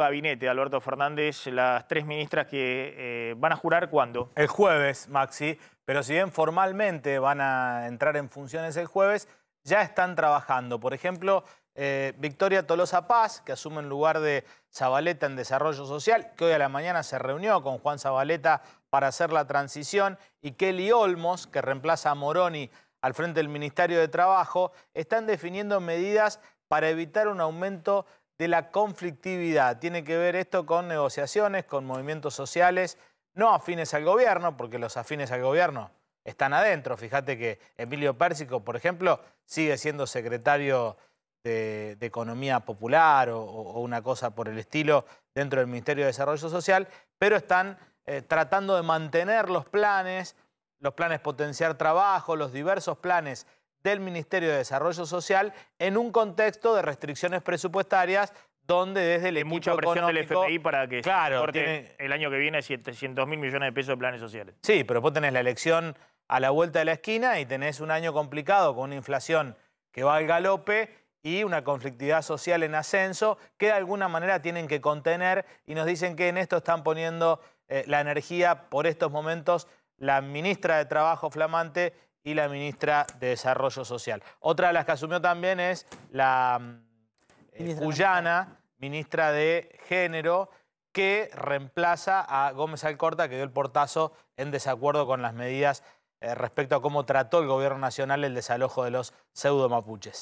gabinete de Alberto Fernández, las tres ministras que eh, van a jurar cuándo? El jueves, Maxi, pero si bien formalmente van a entrar en funciones el jueves, ya están trabajando. Por ejemplo, eh, Victoria Tolosa Paz, que asume en lugar de Zabaleta en Desarrollo Social, que hoy a la mañana se reunió con Juan Zabaleta para hacer la transición, y Kelly Olmos, que reemplaza a Moroni al frente del Ministerio de Trabajo, están definiendo medidas para evitar un aumento de la conflictividad. Tiene que ver esto con negociaciones, con movimientos sociales, no afines al gobierno, porque los afines al gobierno están adentro. Fíjate que Emilio Pérsico, por ejemplo, sigue siendo secretario de, Economía Popular o, una cosa por el estilo dentro del Ministerio de Desarrollo Social, pero están eh, tratando de mantener los planes, los planes potenciar trabajo, los diversos planes del Ministerio de Desarrollo Social en un contexto de restricciones presupuestarias donde desde el equipo mucha presión del FMI para que claro, se el año que viene 700 mil millones de pesos de planes sociales. Sí, pero vos tenés la elección a la vuelta de la esquina y tenés un año complicado con una inflación que va al galope y una conflictividad social en ascenso que de alguna manera tienen que contener y nos dicen que en esto están poniendo eh, la energía por estos momentos la ministra de Trabajo flamante y la ministra de Desarrollo Social. Otra de las que asumió también es la mm, eh, ministra de Género, que reemplaza a Gómez Alcorta, que dio el portazo en desacuerdo con las medidas eh, respecto a cómo trató el gobierno nacional el desalojo de los pseudo mapuches.